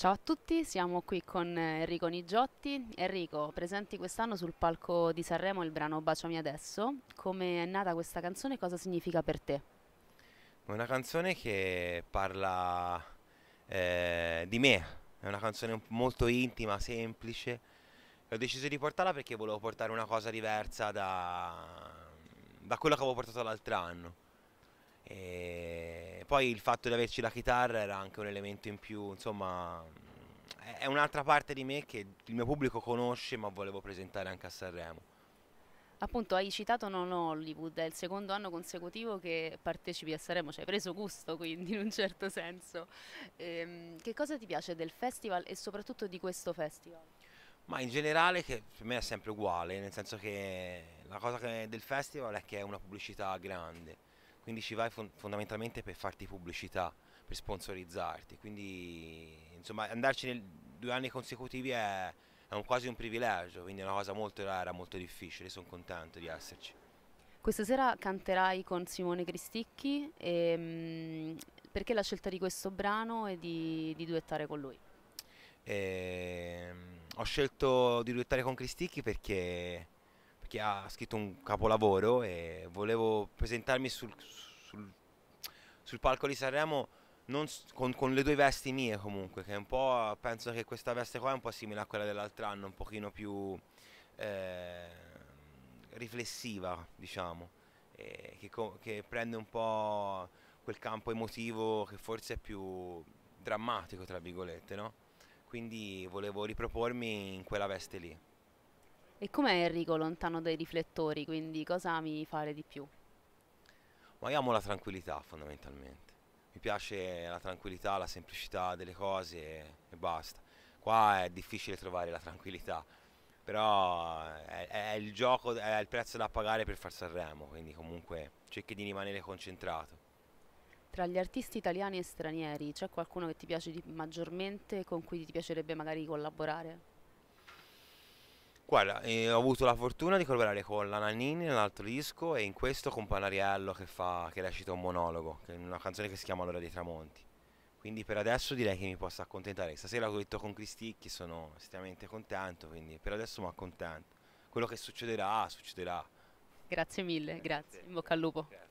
Ciao a tutti, siamo qui con eh, Enrico Nigiotti. Enrico, presenti quest'anno sul palco di Sanremo il brano Baciami adesso. Come è nata questa canzone e cosa significa per te? È una canzone che parla eh, di me, è una canzone molto intima, semplice. Ho deciso di portarla perché volevo portare una cosa diversa da, da quello che avevo portato l'altro anno. E poi il fatto di averci la chitarra era anche un elemento in più, insomma, è un'altra parte di me che il mio pubblico conosce ma volevo presentare anche a Sanremo. Appunto, hai citato Non Hollywood, è il secondo anno consecutivo che partecipi a Sanremo, ci hai preso gusto quindi in un certo senso. Ehm, che cosa ti piace del festival e soprattutto di questo festival? Ma in generale che per me è sempre uguale, nel senso che la cosa che del festival è che è una pubblicità grande quindi ci vai fondamentalmente per farti pubblicità, per sponsorizzarti, quindi insomma andarci due anni consecutivi è, è un, quasi un privilegio, quindi è una cosa molto rara, molto difficile, sono contento di esserci. Questa sera canterai con Simone Cristicchi, e, ehm, perché la scelta di questo brano e di, di duettare con lui? E, ehm, ho scelto di duettare con Cristicchi perché che ha scritto un capolavoro e volevo presentarmi sul, sul, sul palco di Sanremo con, con, le due vesti mie comunque, che un po' penso che questa veste qua è un po' simile a quella dell'altro anno, un pochino più eh, riflessiva, diciamo, eh, che, che prende un po' quel campo emotivo che forse è più drammatico, tra virgolette, no? Quindi volevo ripropormi in quella veste lì. E com'è Enrico lontano dai riflettori, quindi cosa mi fare di più? Ma io amo la tranquillità fondamentalmente. Mi piace la tranquillità, la semplicità delle cose e, e basta. Qua è difficile trovare la tranquillità, però è, è, il gioco, è il prezzo da pagare per far Sanremo, quindi comunque cerchi di rimanere concentrato. Tra gli artisti italiani e stranieri c'è qualcuno che ti piace maggiormente e con cui ti piacerebbe magari collaborare? Guarda, eh, ho avuto la fortuna di collaborare con la Nannini nell'altro disco e in questo con Panariello che, fa, che recita un monologo, che è una canzone che si chiama L'ora dei tramonti. Quindi per adesso direi che mi posso accontentare. Stasera l'ho detto con Cristicchi, sono estremamente contento, quindi per adesso mi accontento. Quello che succederà, succederà. Grazie mille, grazie. grazie. In bocca al lupo. Grazie.